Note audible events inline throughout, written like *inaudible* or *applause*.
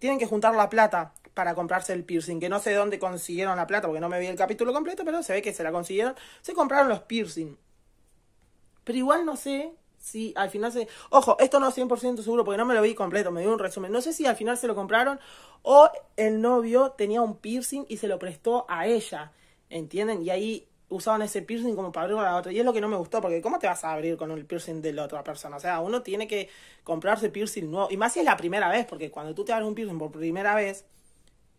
tienen que juntar la plata para comprarse el piercing, que no sé dónde consiguieron la plata, porque no me vi el capítulo completo, pero se ve que se la consiguieron, se compraron los piercing. Pero igual no sé si al final se... Ojo, esto no es 100% seguro porque no me lo vi completo, me dio un resumen. No sé si al final se lo compraron o el novio tenía un piercing y se lo prestó a ella, ¿entienden? Y ahí usaban ese piercing como para abrir a la otra. Y es lo que no me gustó, porque ¿cómo te vas a abrir con el piercing de la otra persona? O sea, uno tiene que comprarse piercing nuevo. Y más si es la primera vez, porque cuando tú te abres un piercing por primera vez,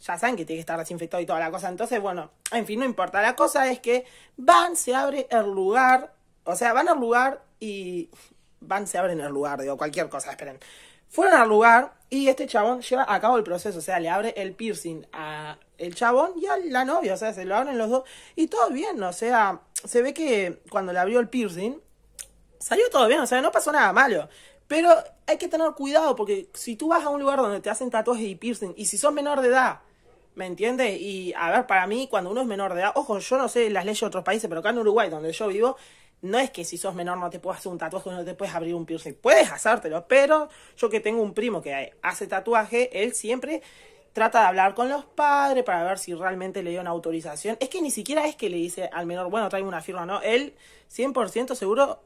ya saben que tiene que estar desinfectado y toda la cosa. Entonces, bueno, en fin, no importa. La cosa es que van, se abre el lugar. O sea, van al lugar y van, se abren el lugar, digo, cualquier cosa, esperen. Fueron al lugar y este chabón lleva a cabo el proceso, o sea, le abre el piercing a el chabón y a la novia, o sea, se lo abren los dos. Y todo bien, o sea, se ve que cuando le abrió el piercing, salió todo bien, o sea, no pasó nada malo. Pero hay que tener cuidado porque si tú vas a un lugar donde te hacen tatuajes y piercing, y si sos menor de edad, ¿me entiendes? Y a ver, para mí, cuando uno es menor de edad, ojo, yo no sé las leyes de otros países, pero acá en Uruguay, donde yo vivo, no es que si sos menor no te puedas hacer un tatuaje, no te puedes abrir un piercing. Puedes hacértelo, pero yo que tengo un primo que hace tatuaje, él siempre trata de hablar con los padres para ver si realmente le dio una autorización. Es que ni siquiera es que le dice al menor, bueno, traigo una firma, no. Él 100% seguro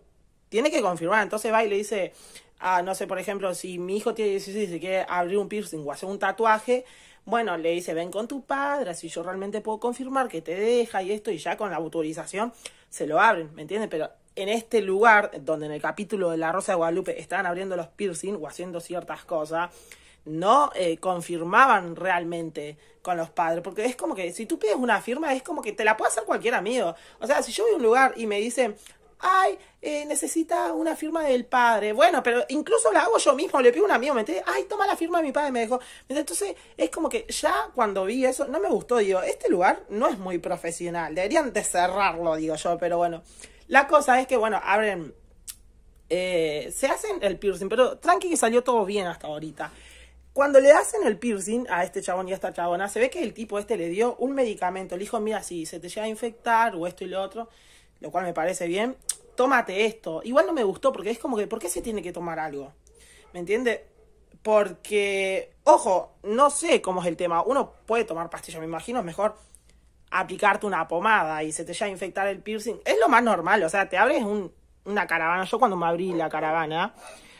tiene que confirmar. Entonces va y le dice, ah, no sé, por ejemplo, si mi hijo tiene 16 y quiere abrir un piercing o hacer un tatuaje, bueno, le dice, ven con tu padre, si yo realmente puedo confirmar que te deja y esto, y ya con la autorización se lo abren, ¿me entiendes? Pero en este lugar, donde en el capítulo de La Rosa de Guadalupe estaban abriendo los piercing o haciendo ciertas cosas, no eh, confirmaban realmente con los padres, porque es como que si tú pides una firma, es como que te la puede hacer cualquier amigo. O sea, si yo voy a un lugar y me dicen, ay, eh, necesita una firma del padre. Bueno, pero incluso la hago yo mismo, le pido a un amigo, me dice, ay, toma la firma de mi padre, me dijo, Entonces, es como que ya cuando vi eso, no me gustó, digo, este lugar no es muy profesional, deberían de cerrarlo, digo yo, pero bueno. La cosa es que, bueno, abren, eh, se hacen el piercing, pero tranqui que salió todo bien hasta ahorita. Cuando le hacen el piercing a este chabón y a esta chabona, se ve que el tipo este le dio un medicamento. Le dijo, mira, si se te llega a infectar o esto y lo otro lo cual me parece bien, tómate esto. Igual no me gustó porque es como que, ¿por qué se tiene que tomar algo? ¿Me entiende? Porque, ojo, no sé cómo es el tema. Uno puede tomar pastillas, me imagino, es mejor aplicarte una pomada y se te a infectar el piercing. Es lo más normal, o sea, te abres una caravana. Yo cuando me abrí la caravana,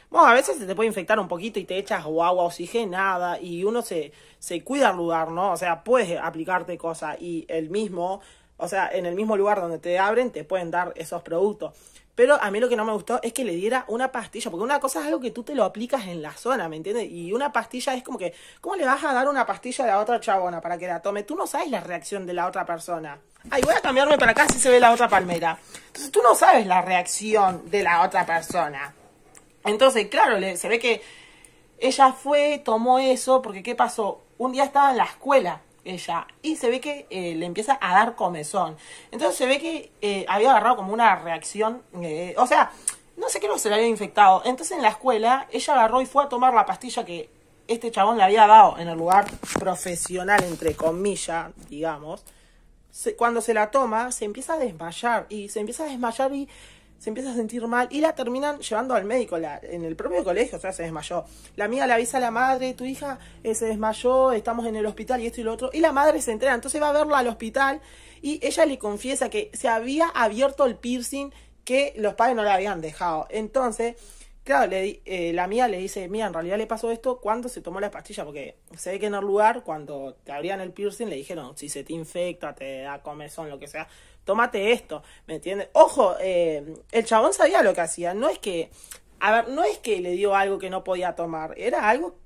bueno, a veces se te puede infectar un poquito y te echas agua oxigenada y uno se, se cuida al lugar, ¿no? O sea, puedes aplicarte cosas y el mismo o sea, en el mismo lugar donde te abren te pueden dar esos productos. Pero a mí lo que no me gustó es que le diera una pastilla, porque una cosa es algo que tú te lo aplicas en la zona, ¿me entiendes? Y una pastilla es como que, ¿cómo le vas a dar una pastilla a la otra chabona para que la tome? Tú no sabes la reacción de la otra persona. Ay, voy a cambiarme para acá si se ve la otra palmera. Entonces tú no sabes la reacción de la otra persona. Entonces, claro, se ve que ella fue, tomó eso, porque ¿qué pasó? Un día estaba en la escuela ella y se ve que eh, le empieza a dar comezón. Entonces se ve que eh, había agarrado como una reacción, eh, o sea, no sé qué no se le había infectado. Entonces en la escuela ella agarró y fue a tomar la pastilla que este chabón le había dado en el lugar profesional, entre comillas, digamos. cuando se la toma, se empieza a desmayar y se empieza a desmayar y se empieza a sentir mal y la terminan llevando al médico la, en el propio colegio, o sea, se desmayó. La amiga le avisa a la madre, tu hija eh, se desmayó, estamos en el hospital y esto y lo otro, y la madre se entera, entonces va a verla al hospital y ella le confiesa que se había abierto el piercing que los padres no le habían dejado. Entonces, claro, le, eh, la mía le dice, mira, en realidad le pasó esto cuando se tomó la pastilla, porque se ve que en el lugar, cuando te abrían el piercing, le dijeron, si se te infecta, te da comezón, lo que sea, tómate esto, ¿me entiendes? Ojo, eh, el chabón sabía lo que hacía, no es que, a ver, no es que le dio algo que no podía tomar, era algo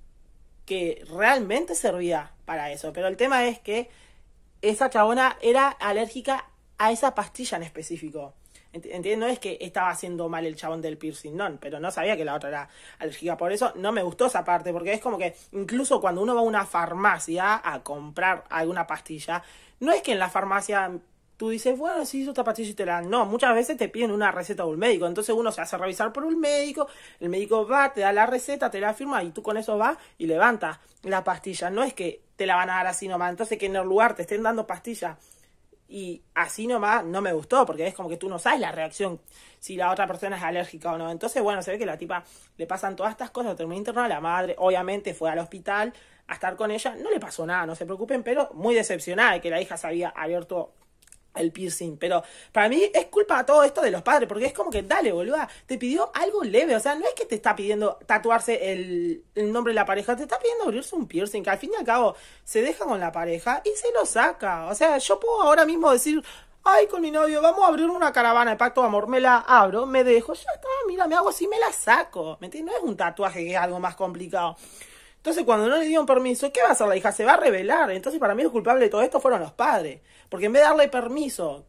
que realmente servía para eso, pero el tema es que esa chabona era alérgica a esa pastilla en específico. ¿Entiendes? No es que estaba haciendo mal el chabón del piercing, no, pero no sabía que la otra era alérgica. Por eso no me gustó esa parte, porque es como que incluso cuando uno va a una farmacia a comprar alguna pastilla, no es que en la farmacia tú dices, bueno, sí, hizo pastilla y te la dan. No, muchas veces te piden una receta de un médico. Entonces uno se hace revisar por un médico, el médico va, te da la receta, te la firma y tú con eso vas y levantas la pastilla. No es que te la van a dar así nomás. Entonces que en el lugar te estén dando pastillas y así nomás no me gustó, porque es como que tú no sabes la reacción, si la otra persona es alérgica o no. Entonces, bueno, se ve que la tipa le pasan todas estas cosas, terminó internada, la madre obviamente fue al hospital a estar con ella, no le pasó nada, no se preocupen, pero muy decepcionada de que la hija se había abierto el piercing. Pero para mí es culpa de todo esto de los padres, porque es como que, dale, boluda, te pidió algo leve. O sea, no es que te está pidiendo tatuarse el, nombre de la pareja, te está pidiendo abrirse un piercing, que al fin y al cabo se deja con la pareja y se lo saca. O sea, yo puedo ahora mismo decir, ay, con mi novio, vamos a abrir una caravana de pacto de amor, me la abro, me dejo, ya está, mira, me hago así, me la saco. ¿Me entiendes? No es un tatuaje que es algo más complicado. Entonces, cuando no le dieron permiso, ¿qué va a hacer la hija? Se va a revelar, Entonces, para mí, los culpables de todo esto fueron los padres. Porque en vez de darle permiso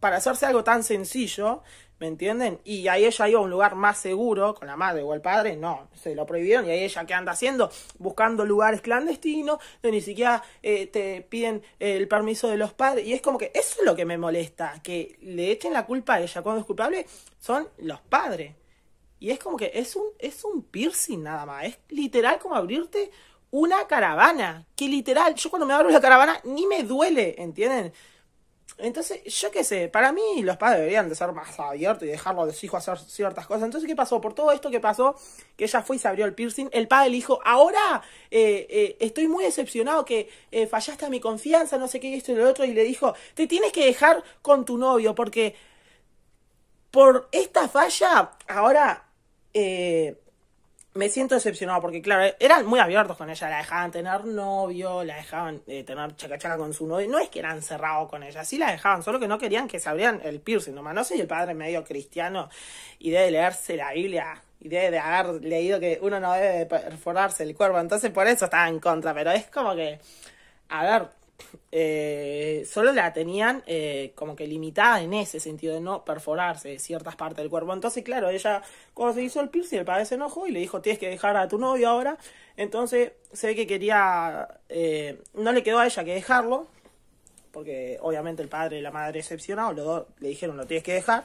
para hacerse algo tan sencillo, ¿me entienden? Y ahí ella iba a un lugar más seguro, con la madre o el padre, no, se lo prohibieron. Y ahí ella, ¿qué anda haciendo? Buscando lugares clandestinos, donde ni siquiera eh, te piden el permiso de los padres. Y es como que eso es lo que me molesta, que le echen la culpa a ella. Cuando es culpable son los padres. Y es como que es un, es un piercing nada más, es literal como abrirte una caravana. Que literal, yo cuando me abro la caravana ni me duele, ¿entienden? Entonces, yo qué sé, para mí los padres deberían de ser más abiertos y dejar a los hijos hacer ciertas cosas. Entonces, ¿qué pasó? Por todo esto que pasó, que ella fue y se abrió el piercing, el padre le dijo, ahora eh, eh, estoy muy decepcionado que eh, fallaste a mi confianza, no sé qué, esto y lo otro, y le dijo, te tienes que dejar con tu novio porque por esta falla, ahora me siento decepcionado porque, claro, eran muy abiertos con ella. La dejaban tener novio, la dejaban eh, tener chacachaca con su novio. No es que eran cerrados con ella, sí la dejaban, solo que no querían que se abrieran el piercing nomás. No soy el padre medio cristiano y de leerse la Biblia y de haber leído que uno no debe perforarse el cuerpo. Entonces, por eso estaba en contra, pero es como que. A ver, eh, solo la tenían eh, como que limitada en ese sentido de no perforarse ciertas partes del cuerpo. Entonces, claro, ella cuando se hizo el piercing, el padre se enojó y le dijo, tienes que dejar a tu novio ahora. Entonces, se ve que quería, eh, no le quedó a ella que dejarlo, porque obviamente el padre y la madre excepcionados, los dos le dijeron lo tienes que dejar.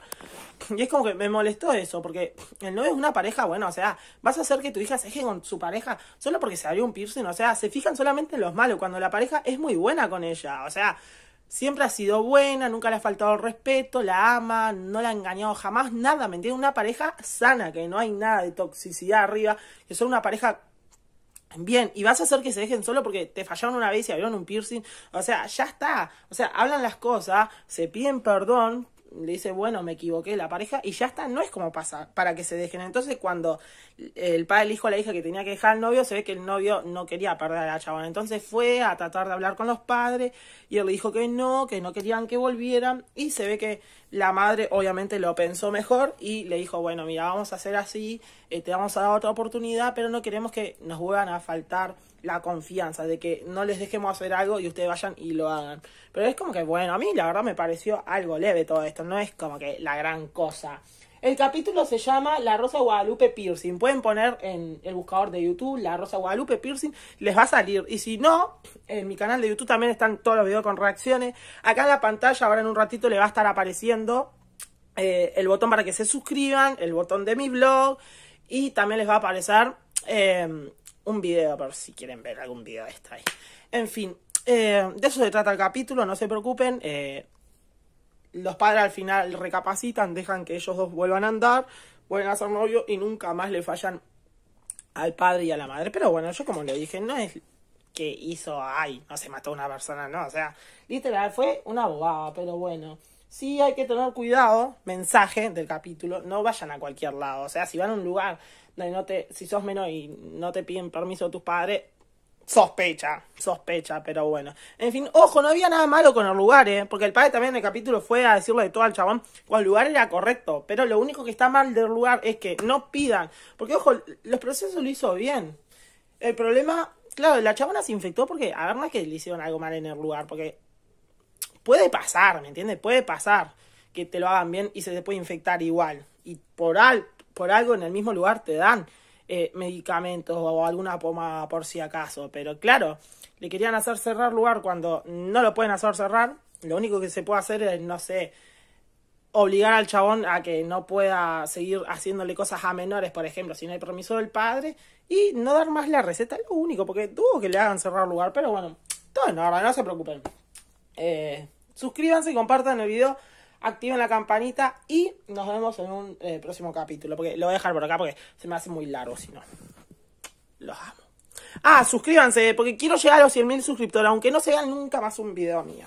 *laughs* Y es como que me molestó eso, porque *laughs* el no es una pareja, bueno, o sea, vas a hacer que tu hija se deje con su pareja solo porque se abrió un piercing, o sea, se fijan solamente en los malos, cuando la pareja es muy buena con ella, o sea, siempre ha sido buena, nunca le ha faltado respeto, la ama, no la ha engañado jamás, nada, ¿me entiendes? Una pareja sana, que no hay nada de toxicidad arriba, que son una pareja Bien, y vas a hacer que se dejen solo porque te fallaron una vez y abrieron un piercing. O sea, ya está. O sea, hablan las cosas, se piden perdón, le dice, bueno, me equivoqué la pareja y ya está, no es como pasa para que se dejen. Entonces cuando el padre le dijo a la hija que tenía que dejar al novio, se ve que el novio no quería perder a la chabona. Entonces fue a tratar de hablar con los padres y él le dijo que no, que no querían que volvieran y se ve que la madre obviamente lo pensó mejor y le dijo, bueno, mira, vamos a hacer así, eh, te vamos a dar otra oportunidad, pero no queremos que nos vuelvan a faltar la confianza de que no les dejemos hacer algo y ustedes vayan y lo hagan. Pero es como que, bueno, a mí la verdad me pareció algo leve todo esto, no es como que la gran cosa. El capítulo se llama La Rosa Guadalupe Piercing. Pueden poner en el buscador de YouTube La Rosa Guadalupe Piercing, les va a salir. Y si no, en mi canal de YouTube también están todos los videos con reacciones. Acá en la pantalla, ahora en un ratito, le va a estar apareciendo eh, el botón para que se suscriban, el botón de mi blog y también les va a aparecer eh, un video por si quieren ver algún video está ahí. En fin, eh, de eso se trata el capítulo, no se preocupen. Eh, los padres al final recapacitan, dejan que ellos dos vuelvan a andar, vuelven a ser novio y nunca más le fallan al padre y a la madre. Pero bueno, yo como le dije, no es que hizo, ay, no se mató una persona, no, o sea, literal, fue una abogada, pero bueno sí hay que tener cuidado, mensaje del capítulo, no vayan a cualquier lado. O sea, si van a un lugar donde no te, si sos menor y no te piden permiso de tus padres, sospecha, sospecha, pero bueno. En fin, ojo, no había nada malo con el lugar, eh, porque el padre también en el capítulo fue a decirle de todo al chabón, cuál el lugar era correcto, pero lo único que está mal del lugar es que no pidan, porque ojo, los procesos lo hizo bien. El problema, claro, la chabona se infectó porque, a ver, no es que le hicieron algo mal en el lugar, porque Puede pasar, ¿me entiendes? Puede pasar que te lo hagan bien y se te puede infectar igual. Y por, al, por algo en el mismo lugar te dan eh, medicamentos o alguna pomada por si acaso. Pero claro, le querían hacer cerrar lugar cuando no lo pueden hacer cerrar. Lo único que se puede hacer es, no sé, obligar al chabón a que no pueda seguir haciéndole cosas a menores, por ejemplo, si no hay permiso del padre, y no dar más la receta, lo único, porque tuvo que le hagan cerrar lugar, pero bueno, todo es normal, no se preocupen. Eh, suscríbanse y compartan el video. Activen la campanita y nos vemos en un eh, próximo capítulo. Porque lo voy a dejar por acá porque se me hace muy largo, si no. Los amo. Ah, suscríbanse, porque quiero llegar a los 100.000 suscriptores, aunque no se nunca más un video mío.